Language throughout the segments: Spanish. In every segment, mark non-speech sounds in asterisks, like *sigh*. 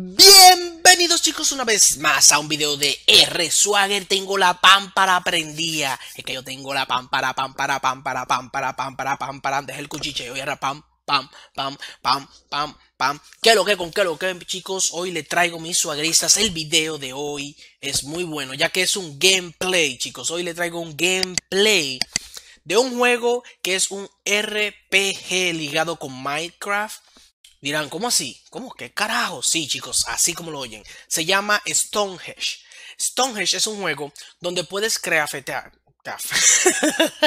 Bienvenidos chicos una vez más a un video de R Swagger Tengo la para aprendía Es que yo tengo la para para pámpara, para para para para para antes el cuchicheo y ahora pam, pam, pam, pam, pam, pam ¿Qué lo que con qué lo que chicos? Hoy le traigo mis suagristas El video de hoy es muy bueno ya que es un gameplay chicos Hoy le traigo un gameplay de un juego que es un RPG ligado con Minecraft Dirán, ¿cómo así? ¿Cómo? ¿Qué carajo? Sí, chicos, así como lo oyen. Se llama Stonehenge. Stonehenge es un juego donde puedes creafetear.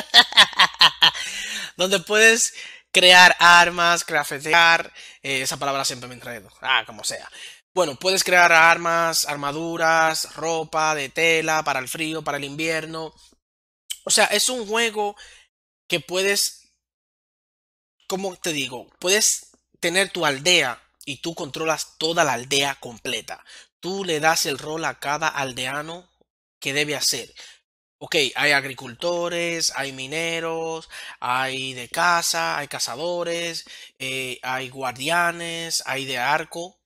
*laughs* donde puedes crear armas, creafetear, eh, esa palabra siempre me enredo. Ah, como sea. Bueno, puedes crear armas, armaduras, ropa de tela para el frío, para el invierno. O sea, es un juego que puedes. ¿Cómo te digo? Puedes tener tu aldea y tú controlas toda la aldea completa. Tú le das el rol a cada aldeano que debe hacer. Ok, hay agricultores, hay mineros, hay de caza, hay cazadores, eh, hay guardianes, hay de arco.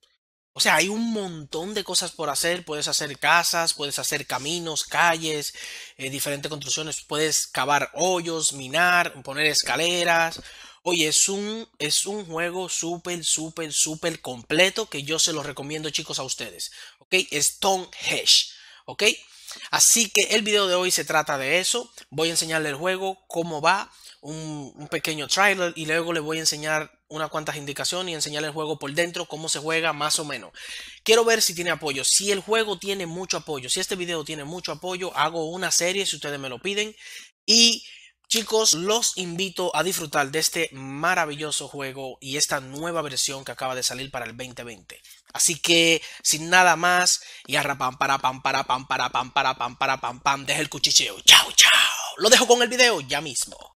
O sea, hay un montón de cosas por hacer. Puedes hacer casas, puedes hacer caminos, calles, eh, diferentes construcciones. Puedes cavar hoyos, minar, poner escaleras. Oye, es un, es un juego súper, súper, súper completo que yo se lo recomiendo, chicos, a ustedes. ¿Ok? Stonehenge. ¿Ok? Así que el video de hoy se trata de eso. Voy a enseñarle el juego, cómo va, un, pequeño trailer y luego le voy a enseñar unas cuantas indicaciones y enseñarle el juego por dentro, cómo se juega más o menos. Quiero ver si tiene apoyo. Si el juego tiene mucho apoyo, si este video tiene mucho apoyo, hago una serie si ustedes me lo piden. Y Chicos, los invito a disfrutar de este maravilloso juego y esta nueva versión que acaba de salir para el 2020. Así que, sin nada más, y arra pam para pam para pam para pam para pam para pam pam, deja el cuchicheo. Chao, chao. Lo dejo con el video ya mismo.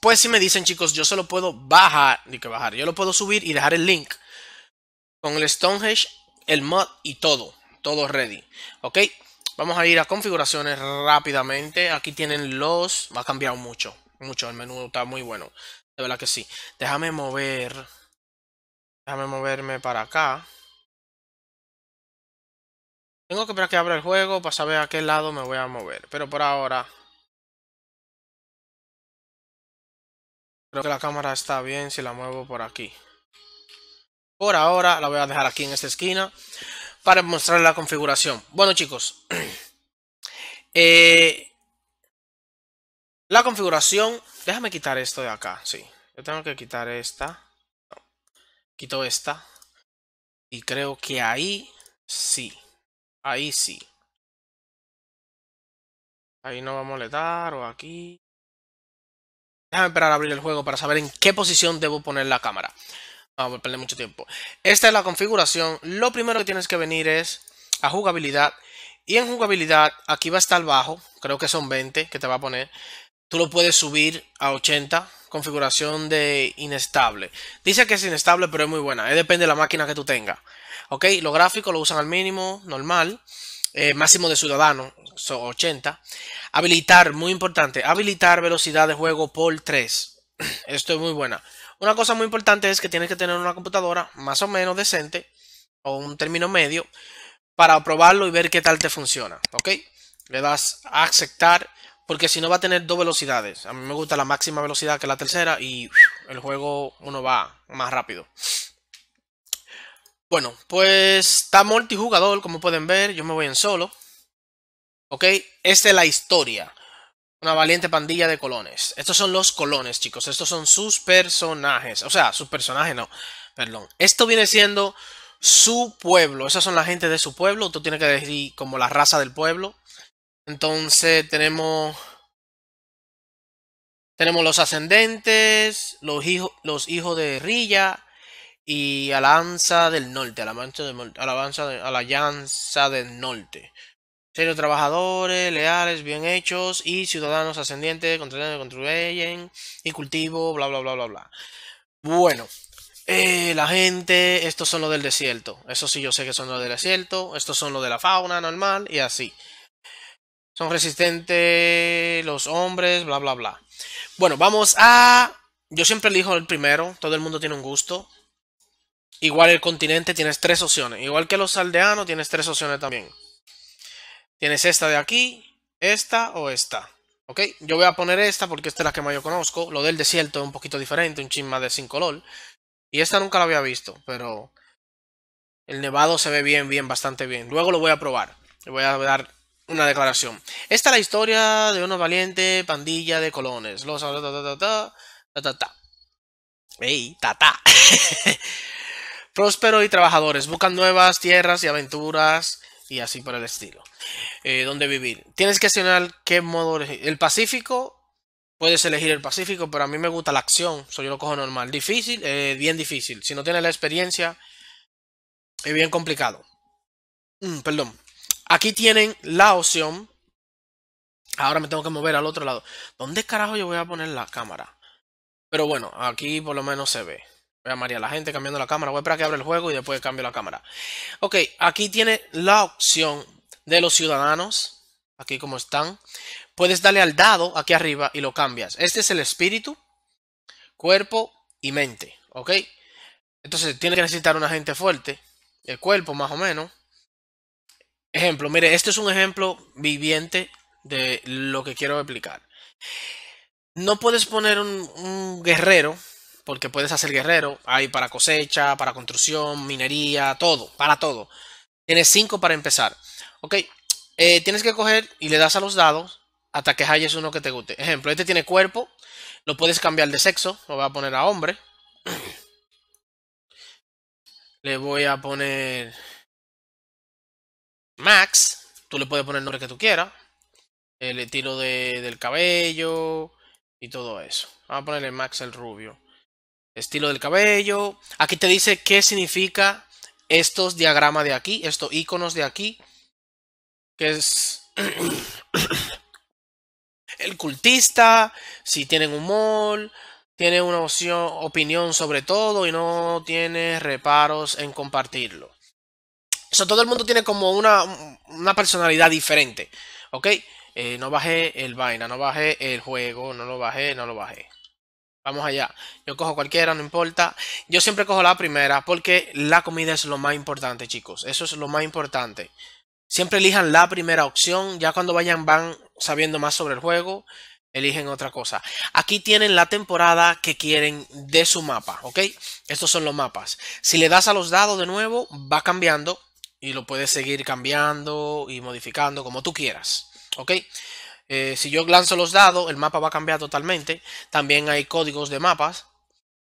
Pues si me dicen, chicos, yo solo puedo bajar, ni que bajar, yo lo puedo subir y dejar el link con el Stonehenge, el mod y todo, todo ready. Ok, vamos a ir a configuraciones rápidamente. Aquí tienen los, va a cambiar mucho, mucho, el menú está muy bueno, de verdad que sí. Déjame mover, déjame moverme para acá. Tengo que esperar que abra el juego para saber a qué lado me voy a mover. Pero por ahora Creo que la cámara está bien si la muevo por aquí. Por ahora la voy a dejar aquí en esta esquina para mostrar la configuración. Bueno chicos, *clears throat* eh, la configuración, déjame quitar esto de acá, sí. Yo tengo que quitar esta. Quito esta. Y creo que ahí sí. Ahí sí. Ahí no va a molestar o aquí. Déjame esperar a abrir el juego para saber en qué posición debo poner la cámara. Vamos a perder mucho tiempo. Esta es la configuración. Lo primero que tienes que venir es a jugabilidad. Y en jugabilidad, aquí va a estar bajo. Creo que son 20 que te va a poner. Tú lo puedes subir a 80. Configuración de inestable. Dice que es inestable, pero es muy buena. depende de la máquina que tú tengas. Ok, los gráficos lo usan al mínimo, normal. Eh, máximo de ciudadano, 80. Habilitar, muy importante, habilitar velocidad de juego por 3. *clears throat* Esto es muy buena. Una cosa muy importante es que tienes que tener una computadora más o menos decente o un término medio para probarlo y ver qué tal te funciona. ¿Ok? Le das a aceptar porque si no va a tener dos velocidades. A mí me gusta la máxima velocidad que la tercera y el juego uno va más rápido. Bueno, pues está multijugador, como pueden ver. Yo me voy en solo. ¿Ok? Esta es la historia. Una valiente pandilla de colones. Estos son los colones, chicos. Estos son sus personajes. O sea, sus personajes no. Perdón. Esto viene siendo su pueblo. Esas son la gente de su pueblo. Tú tienes que decir como la raza del pueblo. Entonces tenemos... Tenemos los ascendentes, los hijos, los hijos de Rilla, y Alabanza del Norte, a del, Alabanza de, del Norte. Serios trabajadores, leales, bien hechos y ciudadanos ascendientes, construyen y cultivo, bla, bla, bla, bla, bla. Bueno, eh, la gente, estos son los del desierto. Eso sí, yo sé que son los del desierto. Estos son los de la fauna normal y así. Son resistentes los hombres, bla, bla, bla. Bueno, vamos a... Yo siempre elijo el primero. Todo el mundo tiene un gusto. Igual el continente tienes tres opciones. Igual que los aldeanos tienes tres opciones también. Tienes esta de aquí, esta o esta. ¿Ok? Yo voy a poner esta porque esta es la que más yo conozco. Lo del desierto es un poquito diferente, un chisme de sin color. Y esta nunca la había visto, pero el nevado se ve bien, bien, bastante bien. Luego lo voy a probar. Le voy a dar una declaración. Esta es la historia de una valiente pandilla de colones. Los... Ta, ta, ta, ta, ta, ta. Ey, ta, ta. *laughs* Próspero y trabajadores, buscan nuevas tierras y aventuras y así por el estilo, eh, donde vivir. Tienes que seleccionar qué modo El Pacífico, puedes elegir el Pacífico, pero a mí me gusta la acción, Soy yo lo cojo normal. Difícil, eh, bien difícil. Si no tienes la experiencia, es bien complicado. Mm, perdón. Aquí tienen la opción. Ahora me tengo que mover al otro lado. ¿Dónde carajo yo voy a poner la cámara? Pero bueno, aquí por lo menos se ve. Voy María, la gente cambiando la cámara. Voy para que abra el juego y después cambio la cámara. Ok, aquí tiene la opción de los ciudadanos. Aquí como están. Puedes darle al dado aquí arriba y lo cambias. Este es el espíritu, cuerpo y mente. Ok. Entonces tiene que necesitar una gente fuerte. El cuerpo más o menos. Ejemplo, mire, este es un ejemplo viviente de lo que quiero explicar. No puedes poner un guerrero porque puedes hacer guerrero. Hay para cosecha, para construcción, minería, todo, para todo. Tienes 5 para empezar. Ok, eh, tienes que coger y le das a los dados hasta que halles uno que te guste. Ejemplo, este tiene cuerpo, lo puedes cambiar de sexo, lo voy a poner a hombre. *clears throat* le voy a poner Max, tú le puedes poner el nombre que tú quieras. El estilo del cabello y todo eso. Vamos a ponerle Max el rubio estilo del cabello. Aquí te dice qué significa estos diagramas de aquí, estos iconos de aquí, que es *coughs* el cultista, si tienen humor, tiene una opinión sobre todo y no tiene reparos en compartirlo. Eso todo el mundo tiene como una, personalidad diferente, ¿ok? Eh, no bajé el vaina, no bajé el juego, no lo bajé, no lo bajé. Vamos allá. Yo cojo cualquiera, no importa. Yo siempre cojo la primera porque la comida es lo más importante, chicos. Eso es lo más importante. Siempre elijan la primera opción. Ya cuando vayan van sabiendo más sobre el juego, eligen otra cosa. Aquí tienen la temporada que quieren de su mapa, ¿ok? Estos son los mapas. Si le das a los dados de nuevo, va cambiando y lo puedes seguir cambiando y modificando como tú quieras, ¿ok? Eh, si yo lanzo los dados, el mapa va a cambiar totalmente. También hay códigos de mapas.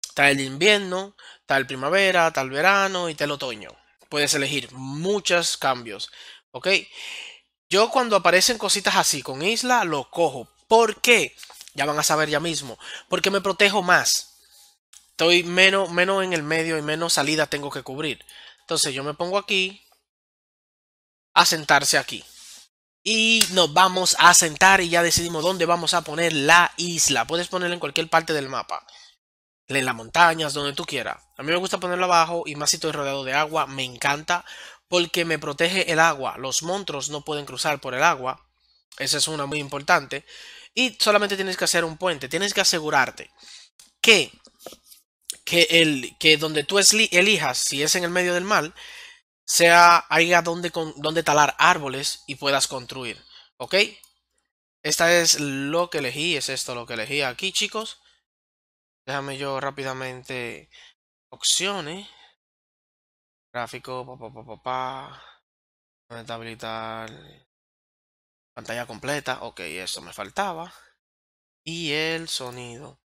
Está el invierno, tal primavera, tal verano y tal otoño. Puedes elegir muchos cambios. ¿Ok? Yo cuando aparecen cositas así con isla, lo cojo. ¿Por qué? Ya van a saber ya mismo. Porque me protejo más. Estoy menos, menos en el medio y menos salida tengo que cubrir. Entonces yo me pongo aquí. A sentarse aquí y nos vamos a sentar y ya decidimos dónde vamos a poner la isla. Puedes ponerla en cualquier parte del mapa. En las montañas, donde tú quieras. A mí me gusta ponerla abajo y más si estoy rodeado de agua. Me encanta porque me protege el agua. Los monstruos no pueden cruzar por el agua. Esa es una muy importante. Y solamente tienes que hacer un puente. Tienes que asegurarte que, que, el, que donde tú elijas, si es en el medio del mal, sea a donde, donde talar árboles y puedas construir. ¿Ok? Esta es lo que elegí, es esto lo que elegí aquí, chicos. Déjame yo rápidamente opciones. Gráfico, Pa, pa, pa, Pa, pantalla completa. Ok, eso me faltaba. Y el sonido.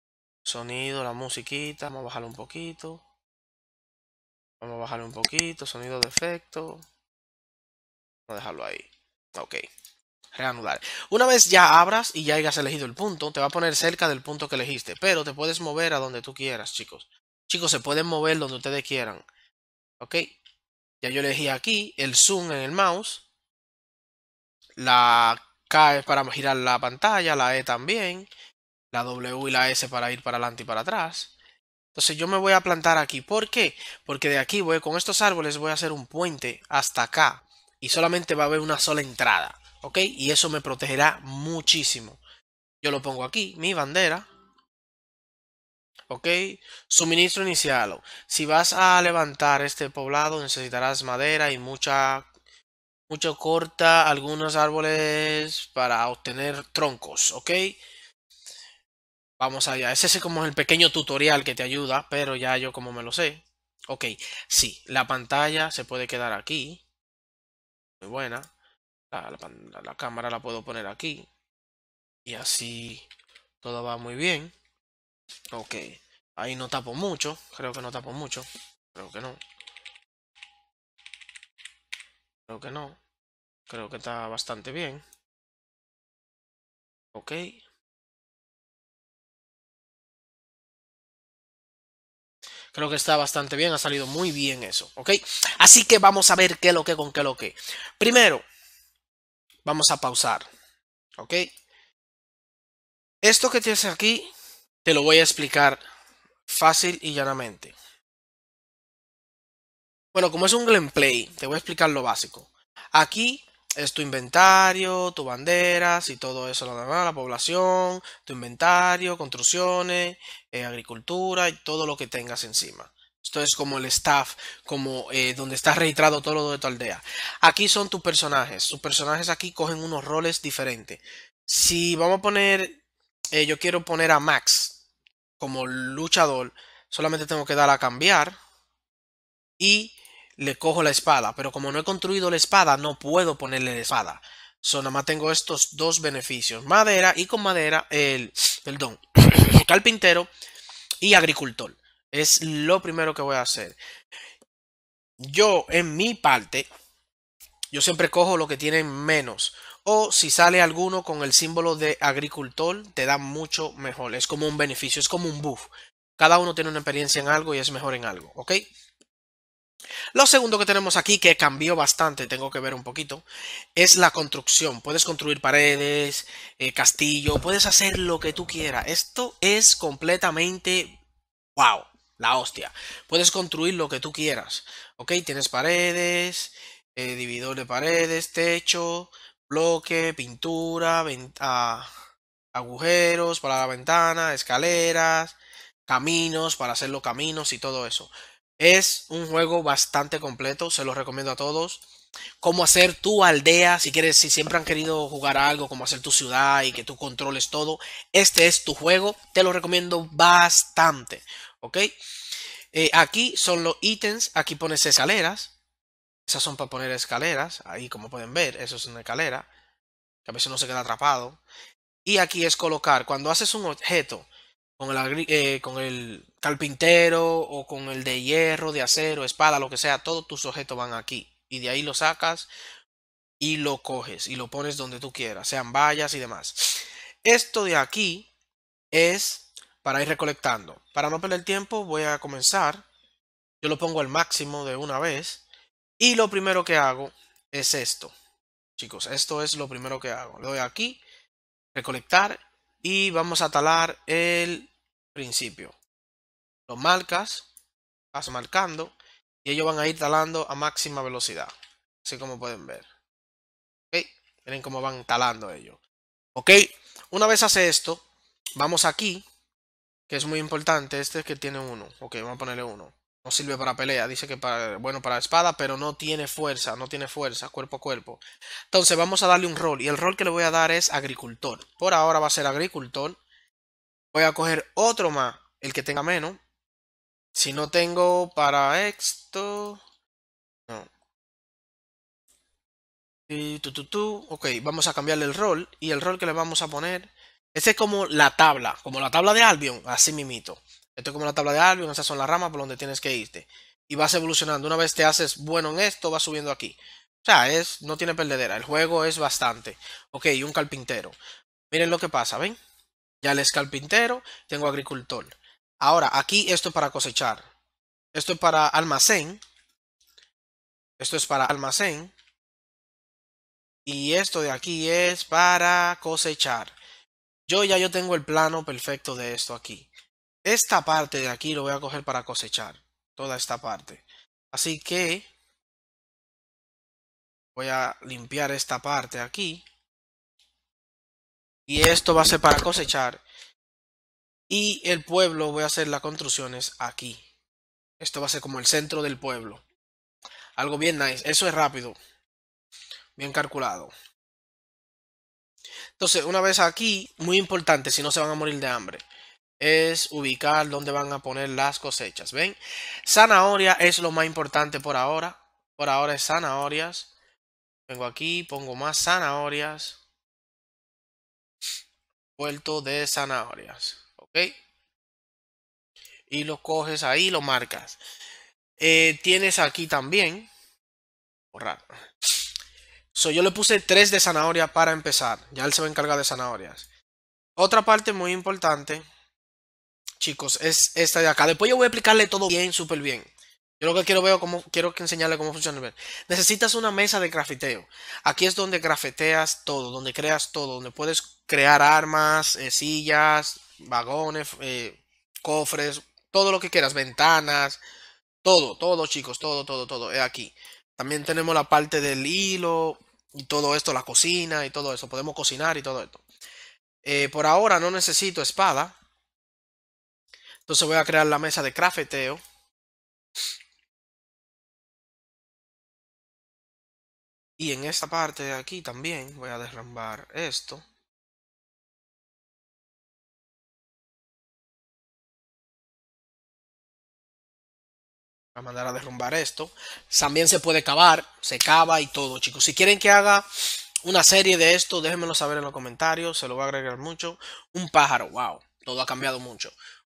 Sonido, la musiquita. Vamos a bajarlo un poquito. Vamos a bajarlo un poquito, sonido de efecto. Vamos a dejarlo ahí. Ok. Reanudar. Una vez ya abras y ya hayas elegido el punto, te va a poner cerca del punto que elegiste, pero te puedes mover a donde tú quieras, chicos. Chicos, se pueden mover donde ustedes quieran. Ok. Ya yo elegí aquí el zoom en el mouse. La K es para girar la pantalla, la E también. La W y la S para ir para adelante y para atrás. Entonces yo me voy a plantar aquí. ¿Por qué? Porque de aquí voy con estos árboles voy a hacer un puente hasta acá. Y solamente va a haber una sola entrada. ¿Ok? Y eso me protegerá muchísimo. Yo lo pongo aquí, mi bandera. ¿Ok? Suministro inicial. Si vas a levantar este poblado necesitarás madera y mucha, Mucho corta, algunos árboles para obtener troncos. ¿Ok? Vamos allá. Ese es como el pequeño tutorial que te ayuda, pero ya yo como me lo sé. Ok, sí, la pantalla se puede quedar aquí. Muy buena. La, la cámara la puedo poner aquí. Y así todo va muy bien. Ok, ahí no tapo mucho. Creo que no tapo mucho. Creo que no. Creo que no. Creo que está bastante bien. Ok. Creo que está bastante bien, ha salido muy bien eso, ¿ok? Así que vamos a ver qué lo que con qué lo que. Primero, vamos a pausar, ¿ok? Esto que tienes aquí, te lo voy a explicar fácil y llanamente. Bueno, como es un gameplay, te voy a explicar lo básico. Aquí es tu inventario, tu banderas y todo eso, lo demás, la población, tu inventario, construcciones, eh, agricultura y todo lo que tengas encima. Esto es como el staff, como eh, donde está registrado todo lo de tu aldea. Aquí son tus personajes. Tus personajes aquí cogen unos roles diferentes. Si vamos a poner, eh, yo quiero poner a Max como luchador, solamente tengo que dar a cambiar y le cojo la espada, pero como no he construido la espada, no puedo ponerle la espada. son nada más tengo estos dos beneficios. Madera y con madera, el, perdón, carpintero y agricultor. Es lo primero que voy a hacer. Yo, en mi parte, yo siempre cojo lo que tiene menos. O si sale alguno con el símbolo de agricultor, te da mucho mejor. Es como un beneficio, es como un buff. Cada uno tiene una experiencia en algo y es mejor en algo, ¿ok? Lo segundo que tenemos aquí, que cambió bastante, tengo que ver un poquito, es la construcción. Puedes construir paredes, eh, castillo, puedes hacer lo que tú quieras. Esto es completamente... ¡Wow! La hostia. Puedes construir lo que tú quieras. ¿Ok? Tienes paredes, eh, dividor de paredes, techo, bloque, pintura, ah, agujeros para la ventana, escaleras, caminos para hacer los caminos y todo eso. Es un juego bastante completo, se lo recomiendo a todos. Cómo hacer tu aldea, si quieres, si siempre han querido jugar algo, cómo hacer tu ciudad y que tú controles todo. Este es tu juego, te lo recomiendo bastante. ¿Ok? Eh, aquí son los ítems, aquí pones escaleras. Esas son para poner escaleras, ahí como pueden ver, eso es una escalera. Que a veces no se queda atrapado. Y aquí es colocar, cuando haces un objeto eh, con el, carpintero o con el de hierro, de acero, espada, lo que sea, todos tus objetos van aquí. Y de ahí lo sacas y lo coges y lo pones donde tú quieras, sean vallas y demás. Esto de aquí es para ir recolectando. Para no perder tiempo voy a comenzar. Yo lo pongo al máximo de una vez. Y lo primero que hago es esto. Chicos, esto es lo primero que hago. Le doy aquí, recolectar y vamos a talar el principio. Lo marcas, vas marcando y ellos van a ir talando a máxima velocidad. Así como pueden ver. ¿Ok? Miren cómo van talando ellos. ¿Ok? Una vez hace esto, vamos aquí, que es muy importante. Este es que tiene uno. Ok, vamos a ponerle uno no sirve para pelea, dice que para, bueno, para espada, pero no tiene fuerza, no tiene fuerza, cuerpo a cuerpo. Entonces vamos a darle un rol, y el rol que le voy a dar es agricultor. Por ahora va a ser agricultor. Voy a coger otro más, el que tenga menos. Si no tengo para esto... No. Y tu, tu, tu. Ok, vamos a cambiarle el rol, y el rol que le vamos a poner... Este es como la tabla, como la tabla de Albion, así mimito. Esto como la tabla de Albion, esas son las ramas por donde tienes que irte. Y vas evolucionando. Una vez te haces bueno en esto, vas subiendo aquí. O sea, es, no tiene perdedera. El juego es bastante. Ok, y un carpintero. Miren lo que pasa, ¿ven? Ya el es carpintero, tengo agricultor. Ahora, aquí esto es para cosechar. Esto es para almacén. Esto es para almacén. Y esto de aquí es para cosechar. Yo ya yo tengo el plano perfecto de esto aquí esta parte de aquí lo voy a coger para cosechar. Toda esta parte. Así que voy a limpiar esta parte aquí. Y esto va a ser para cosechar. Y el pueblo voy a hacer las construcciones aquí. Esto va a ser como el centro del pueblo. Algo bien nice. Eso es rápido. Bien calculado. Entonces, una vez aquí, muy importante, si no se van a morir de hambre es ubicar dónde van a poner las cosechas. ¿Ven? Zanahoria es lo más importante por ahora. Por ahora es zanahorias. Vengo aquí, pongo más zanahorias. Vuelto de zanahorias. ¿Ok? Y lo coges ahí, lo marcas. Eh, tienes aquí también. Borrar. Oh, yo le puse 3 de zanahoria para empezar. Ya él se va a encargar de zanahorias. Otra parte muy importante chicos, es esta de acá. Después yo voy a explicarle todo bien, súper bien. Yo lo que quiero ver, cómo, quiero que enseñarle cómo funciona Necesitas una mesa de grafiteo. Aquí es donde grafeteas todo, donde creas todo, donde puedes crear armas, eh, sillas, vagones, eh, cofres, todo lo que quieras, ventanas, todo, todo chicos, todo, todo, todo, es eh, aquí. También tenemos la parte del hilo y todo esto, la cocina y todo eso. Podemos cocinar y todo esto. por ahora no necesito espada, entonces voy a crear la mesa de crafeteo. Y en esta parte de aquí también voy a derrumbar esto. a mandar a derrumbar esto. También se puede cavar, se cava y todo, chicos. Si quieren que haga una serie de esto, déjenmelo saber en los comentarios, se lo va a agregar mucho. Un pájaro, wow, todo ha cambiado mucho.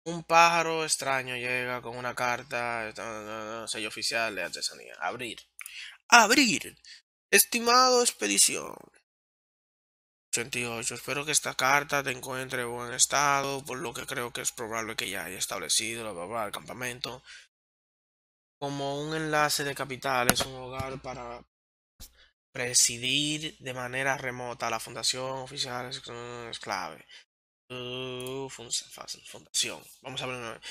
Un pájaro extraño llega con una carta, eh, eh, eh, sello oficial de artesanía. Abrir. Abrir. Estimado expedición. 88. Espero que esta carta te encuentre en buen estado, por lo que creo que es probable que ya haya establecido la palabra del campamento. Como un enlace de capital, es un hogar para presidir de manera remota la fundación oficial es clave fundación. Vamos a ver eh,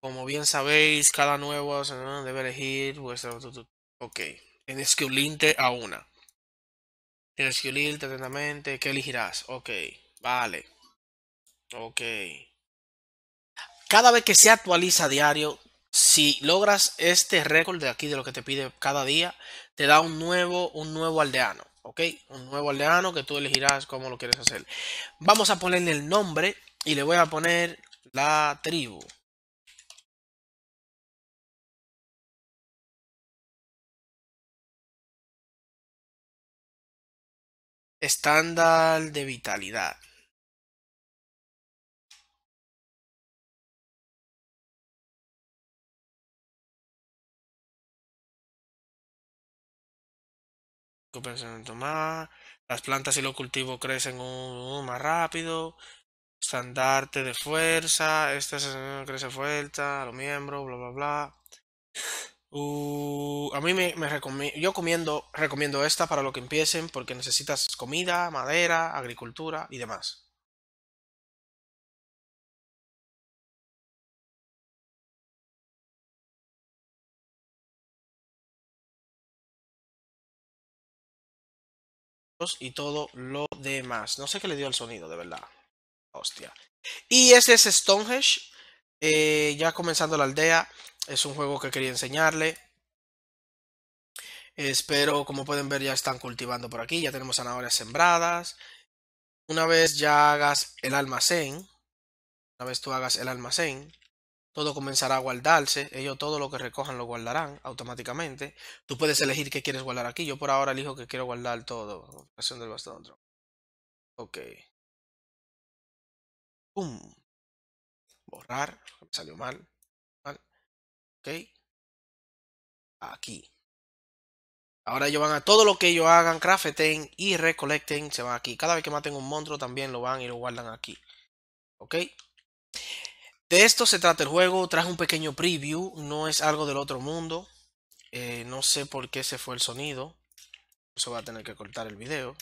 Como bien sabéis, cada nuevo debe elegir vuestra... Ok. en que a una. Tienes que unirte atentamente. ¿Qué elegirás? Ok. Vale. Ok. Cada vez que se actualiza a diario, si logras este récord de aquí de lo que te pide cada día, te da un nuevo, un nuevo aldeano. ¿ok? Un nuevo aldeano que tú elegirás cómo lo quieres hacer. Vamos a ponerle el nombre y le voy a poner la tribu. Estándar de vitalidad. más, las plantas y los cultivos crecen más rápido, estandarte de fuerza, este crece fuerza, los miembros, bla bla bla. Uh, a mí me, recomiendo, yo comiendo, recomiendo esta para lo que empiecen porque necesitas comida, madera, agricultura y demás. y todo lo demás. No sé qué le dio el sonido, de verdad. Hostia. Y ese es Stonehenge. Eh, ya comenzando la aldea. Es un juego que quería enseñarle. Espero, como pueden ver, ya están cultivando por aquí. Ya tenemos zanahorias sembradas. Una vez ya hagas el almacén. Una vez tú hagas el almacén todo comenzará a guardarse, ellos todo lo que recojan lo guardarán automáticamente. Tú puedes elegir qué quieres guardar aquí. Yo por ahora elijo que quiero guardar todo. del bastón. Ok. Pum. Borrar. salió mal. mal. Ok. Aquí. Ahora ellos van a todo lo que ellos hagan, craften y recolecten, se van aquí. Cada vez que maten un monstruo también lo van y lo guardan aquí. Ok. De esto se trata el juego, traje un pequeño preview, no es algo del otro mundo. Eh, no sé por qué se fue el sonido. Eso va a tener que cortar el video.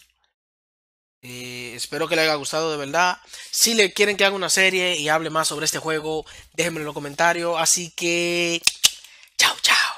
Eh, espero que le haya gustado de verdad. Si le quieren que haga una serie y hable más sobre este juego, déjenmelo en los comentarios. Así que... Chao, chao.